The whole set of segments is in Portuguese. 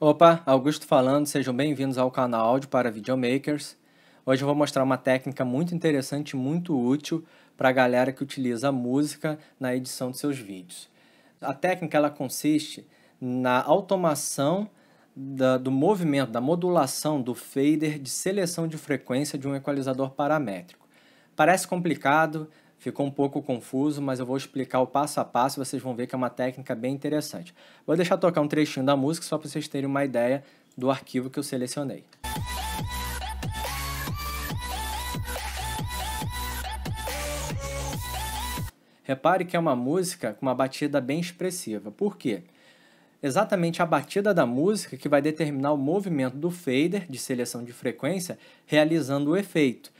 Opa, Augusto falando, sejam bem-vindos ao canal Áudio para Videomakers. Hoje eu vou mostrar uma técnica muito interessante e muito útil para a galera que utiliza música na edição de seus vídeos. A técnica ela consiste na automação da, do movimento, da modulação do fader de seleção de frequência de um equalizador paramétrico. Parece complicado, Ficou um pouco confuso, mas eu vou explicar o passo a passo e vocês vão ver que é uma técnica bem interessante. Vou deixar tocar um trechinho da música só para vocês terem uma ideia do arquivo que eu selecionei. Repare que é uma música com uma batida bem expressiva. Por quê? Exatamente a batida da música que vai determinar o movimento do fader de seleção de frequência realizando o efeito.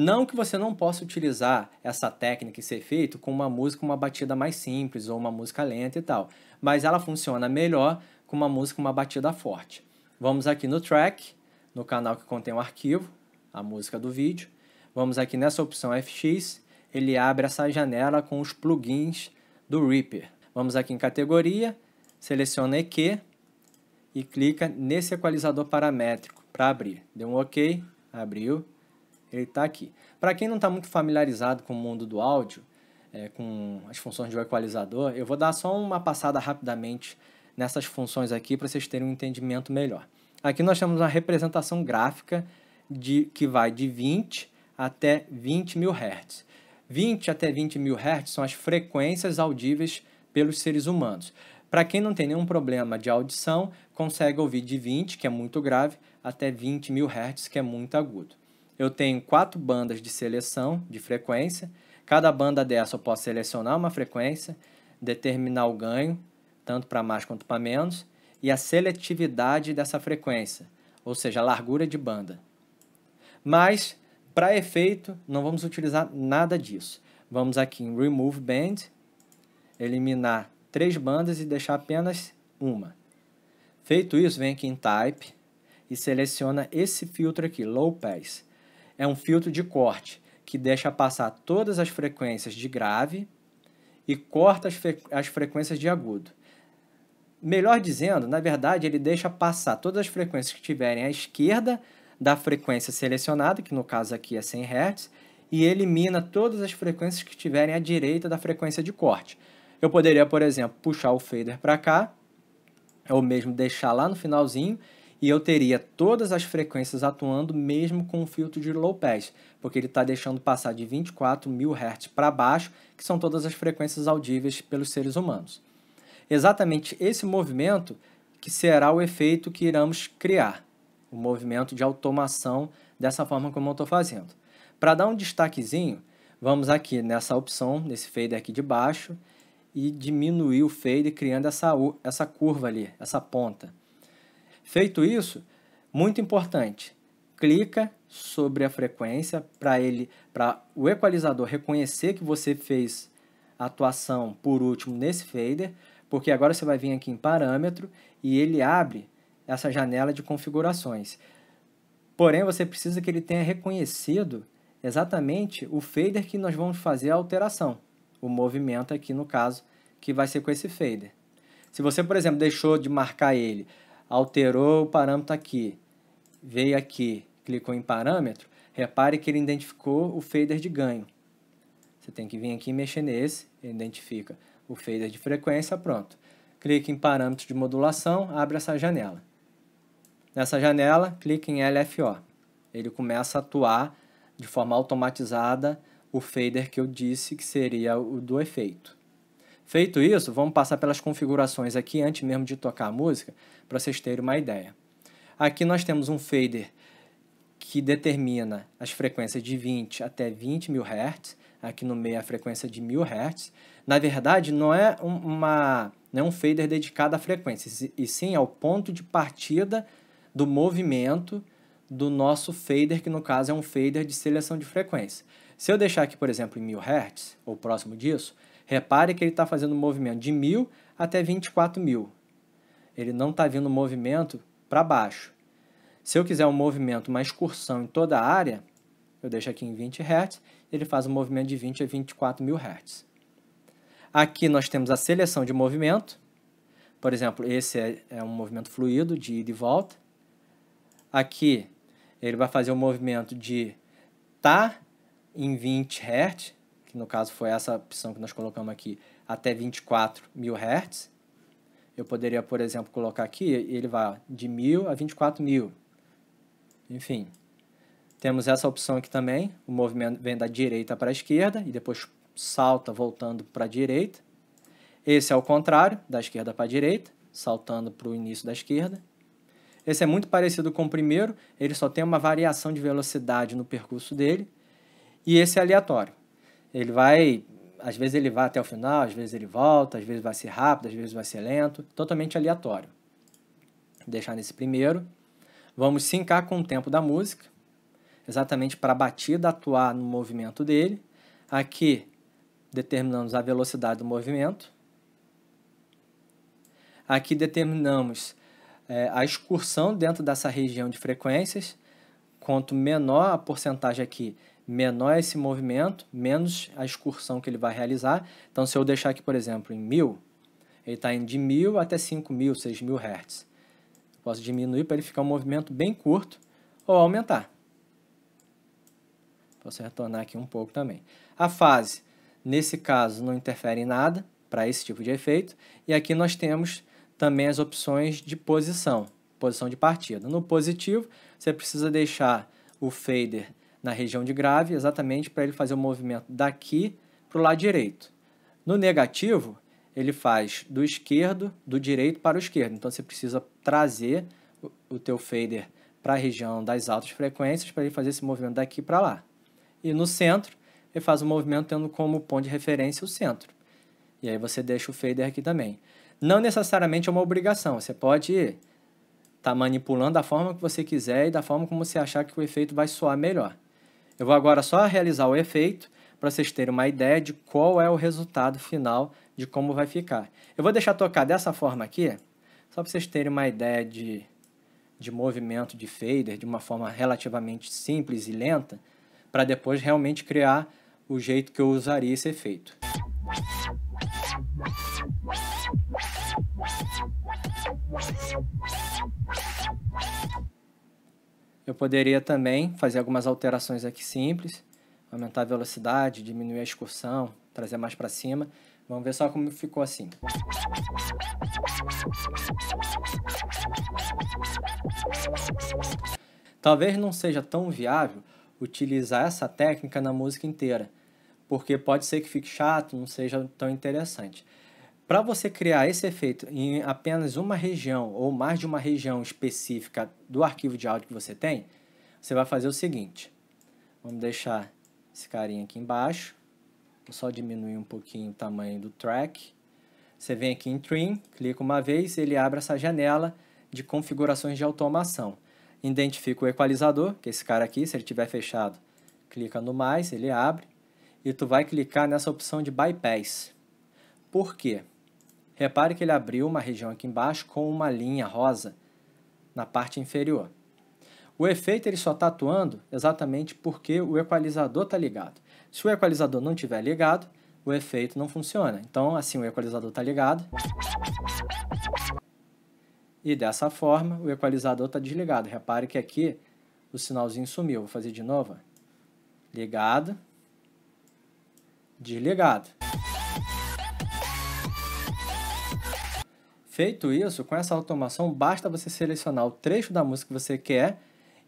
Não que você não possa utilizar essa técnica, e ser feito com uma música, uma batida mais simples ou uma música lenta e tal, mas ela funciona melhor com uma música, uma batida forte. Vamos aqui no track, no canal que contém o arquivo, a música do vídeo. Vamos aqui nessa opção FX, ele abre essa janela com os plugins do Reaper. Vamos aqui em categoria, seleciona EQ e clica nesse equalizador paramétrico para abrir. Deu um OK, abriu ele está aqui. Para quem não está muito familiarizado com o mundo do áudio, é, com as funções do equalizador, eu vou dar só uma passada rapidamente nessas funções aqui para vocês terem um entendimento melhor. Aqui nós temos uma representação gráfica de, que vai de 20 até 20 mil Hz. 20 até 20 mil Hz são as frequências audíveis pelos seres humanos. Para quem não tem nenhum problema de audição, consegue ouvir de 20, que é muito grave, até 20 mil Hz, que é muito agudo eu tenho quatro bandas de seleção de frequência. Cada banda dessa eu posso selecionar uma frequência, determinar o ganho, tanto para mais quanto para menos, e a seletividade dessa frequência, ou seja, a largura de banda. Mas, para efeito, não vamos utilizar nada disso. Vamos aqui em Remove Band, eliminar três bandas e deixar apenas uma. Feito isso, vem aqui em Type e seleciona esse filtro aqui, Low Pass é um filtro de corte que deixa passar todas as frequências de grave e corta as, fre as frequências de agudo. Melhor dizendo, na verdade, ele deixa passar todas as frequências que estiverem à esquerda da frequência selecionada, que no caso aqui é 100 Hz, e elimina todas as frequências que estiverem à direita da frequência de corte. Eu poderia, por exemplo, puxar o fader para cá, ou mesmo deixar lá no finalzinho e eu teria todas as frequências atuando mesmo com o filtro de low pass, porque ele está deixando passar de 24 mil Hz para baixo, que são todas as frequências audíveis pelos seres humanos. Exatamente esse movimento que será o efeito que iremos criar, o movimento de automação dessa forma como eu estou fazendo. Para dar um destaquezinho, vamos aqui nessa opção, nesse fader aqui de baixo, e diminuir o fader criando essa, essa curva ali, essa ponta. Feito isso, muito importante, clica sobre a frequência para ele, para o equalizador reconhecer que você fez a atuação por último nesse fader, porque agora você vai vir aqui em parâmetro e ele abre essa janela de configurações. Porém, você precisa que ele tenha reconhecido exatamente o fader que nós vamos fazer a alteração, o movimento aqui no caso, que vai ser com esse fader. Se você, por exemplo, deixou de marcar ele alterou o parâmetro aqui, veio aqui, clicou em parâmetro, repare que ele identificou o fader de ganho. Você tem que vir aqui e mexer nesse, ele identifica o fader de frequência, pronto. Clique em parâmetro de modulação, abre essa janela. Nessa janela, clique em LFO. Ele começa a atuar de forma automatizada o fader que eu disse que seria o do efeito. Feito isso, vamos passar pelas configurações aqui antes mesmo de tocar a música, para vocês terem uma ideia. Aqui nós temos um fader que determina as frequências de 20 até 20 mil Hz, aqui no meio a frequência de 1000 Hz. Na verdade, não é, uma, não é um fader dedicado à frequência, e sim ao ponto de partida do movimento do nosso fader, que no caso é um fader de seleção de frequência. Se eu deixar aqui, por exemplo, em 1000 Hz, ou próximo disso, Repare que ele está fazendo um movimento de 1.000 até 24.000. Ele não está vindo movimento para baixo. Se eu quiser um movimento, uma excursão em toda a área, eu deixo aqui em 20 Hz, ele faz um movimento de 20 a 24 mil Hz. Aqui nós temos a seleção de movimento. Por exemplo, esse é, é, um movimento fluido de ida e volta. Aqui ele vai fazer o um movimento de tá em 20 Hz, no caso foi essa opção que nós colocamos aqui, até 24 mil Hz. Eu poderia, por exemplo, colocar aqui, ele vai de 1000 a 24 mil. Enfim, temos essa opção aqui também, o movimento vem da direita para a esquerda e depois salta voltando para a direita. Esse é o contrário, da esquerda para a direita, saltando para o início da esquerda. Esse é muito parecido com o primeiro, ele só tem uma variação de velocidade no percurso dele. E esse é aleatório. Ele vai, às vezes ele vai até o final, às vezes ele volta, às vezes vai ser rápido, às vezes vai ser lento, totalmente aleatório. Vou deixar nesse primeiro. Vamos sincar com o tempo da música, exatamente para a batida atuar no movimento dele. Aqui determinamos a velocidade do movimento. Aqui determinamos é, a excursão dentro dessa região de frequências. Quanto menor a porcentagem aqui, menor é esse movimento, menos a excursão que ele vai realizar. Então, se eu deixar aqui, por exemplo, em 1000, ele está indo de 1000 até 5000, 6000 Hz. Posso diminuir para ele ficar um movimento bem curto ou aumentar. Posso retornar aqui um pouco também. A fase, nesse caso, não interfere em nada para esse tipo de efeito. E aqui nós temos também as opções de posição, posição de partida. No positivo, você precisa deixar o fader na região de grave, exatamente para ele fazer o movimento daqui para o lado direito. No negativo, ele faz do esquerdo, do direito para o esquerdo. Então você precisa trazer o teu fader para a região das altas frequências para ele fazer esse movimento daqui para lá. E no centro, ele faz o movimento tendo como ponto de referência o centro. E aí você deixa o fader aqui também. Não necessariamente é uma obrigação, você pode estar tá manipulando da forma que você quiser e da forma como você achar que o efeito vai soar melhor. Eu vou agora só realizar o efeito para vocês terem uma ideia de qual é o resultado final de como vai ficar. Eu vou deixar tocar dessa forma aqui, só para vocês terem uma ideia de, de movimento de fader de uma forma relativamente simples e lenta, para depois realmente criar o jeito que eu usaria esse efeito. Eu poderia também fazer algumas alterações aqui simples, aumentar a velocidade, diminuir a excursão, trazer mais para cima. Vamos ver só como ficou assim. Talvez não seja tão viável utilizar essa técnica na música inteira, porque pode ser que fique chato, não seja tão interessante. Para você criar esse efeito em apenas uma região ou mais de uma região específica do arquivo de áudio que você tem, você vai fazer o seguinte. Vamos deixar esse carinha aqui embaixo. Vou só diminuir um pouquinho o tamanho do track. Você vem aqui em Trim, clica uma vez, ele abre essa janela de configurações de automação. Identifica o equalizador, que é esse cara aqui, se ele estiver fechado, clica no mais, ele abre. E tu vai clicar nessa opção de Bypass. Por quê? Repare que ele abriu uma região aqui embaixo com uma linha rosa na parte inferior. O efeito ele só está atuando exatamente porque o equalizador está ligado. Se o equalizador não estiver ligado, o efeito não funciona. Então, assim, o equalizador está ligado. E dessa forma, o equalizador está desligado. Repare que aqui o sinalzinho sumiu. Vou fazer de novo. Ligado. Desligado. Feito isso, com essa automação, basta você selecionar o trecho da música que você quer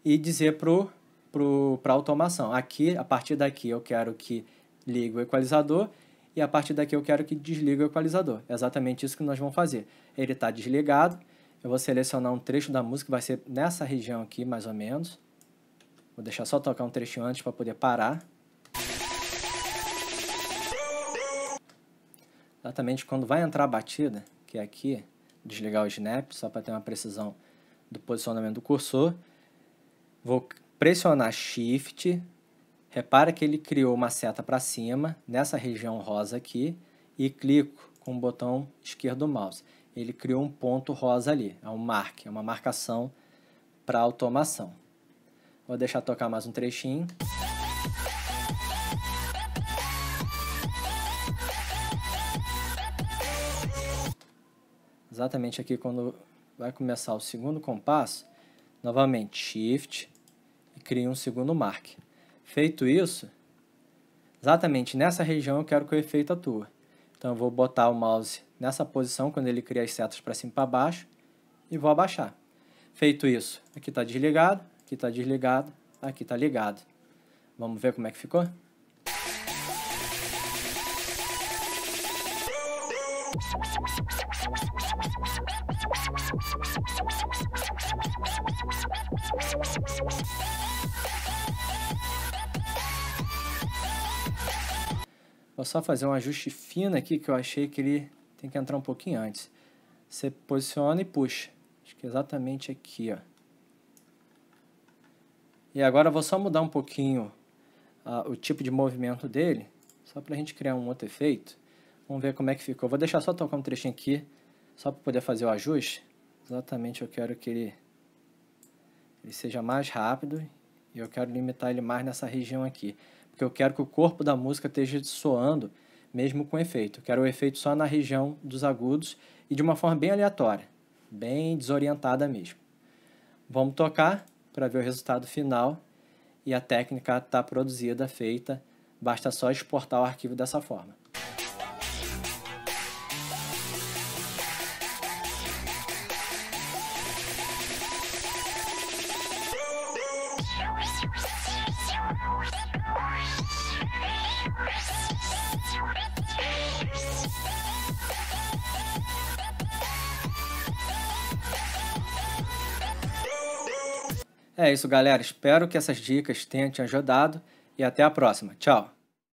e dizer para pro, pro, a automação. Aqui, a partir daqui, eu quero que ligue o equalizador e a partir daqui eu quero que desligue o equalizador. É exatamente isso que nós vamos fazer. Ele está desligado, eu vou selecionar um trecho da música, vai ser nessa região aqui, mais ou menos. Vou deixar só tocar um trecho antes para poder parar. Exatamente quando vai entrar a batida, que é aqui, desligar o snap, só para ter uma precisão do posicionamento do cursor. Vou pressionar Shift. Repara que ele criou uma seta para cima, nessa região rosa aqui, e clico com o botão esquerdo do mouse. Ele criou um ponto rosa ali, é um mark, é uma marcação para automação. Vou deixar tocar mais um trechinho. exatamente aqui quando vai começar o segundo compasso, novamente Shift e crio um segundo mark. Feito isso, exatamente nessa região eu quero que o efeito atua. Então eu vou botar o mouse nessa posição quando ele cria as setas para cima e para baixo e vou abaixar. Feito isso, aqui está desligado, aqui está desligado, aqui está ligado. Vamos ver como é que ficou? Vou só fazer um ajuste fino aqui, que eu achei que ele tem que entrar um pouquinho antes. Você posiciona e puxa. Acho que é exatamente aqui, ó. E agora eu vou só mudar um pouquinho uh, o tipo de movimento dele, só para a gente criar um outro efeito. Vamos ver como é que ficou. Vou deixar só tocar um trechinho aqui, só para poder fazer o ajuste. Exatamente, eu quero que ele, ele seja mais rápido e eu quero limitar ele mais nessa região aqui porque eu quero que o corpo da música esteja soando mesmo com efeito. Eu quero o efeito só na região dos agudos e de uma forma bem aleatória, bem desorientada mesmo. Vamos tocar para ver o resultado final e a técnica está produzida, feita, basta só exportar o arquivo dessa forma. É isso, galera. Espero que essas dicas tenham te ajudado e até a próxima. Tchau!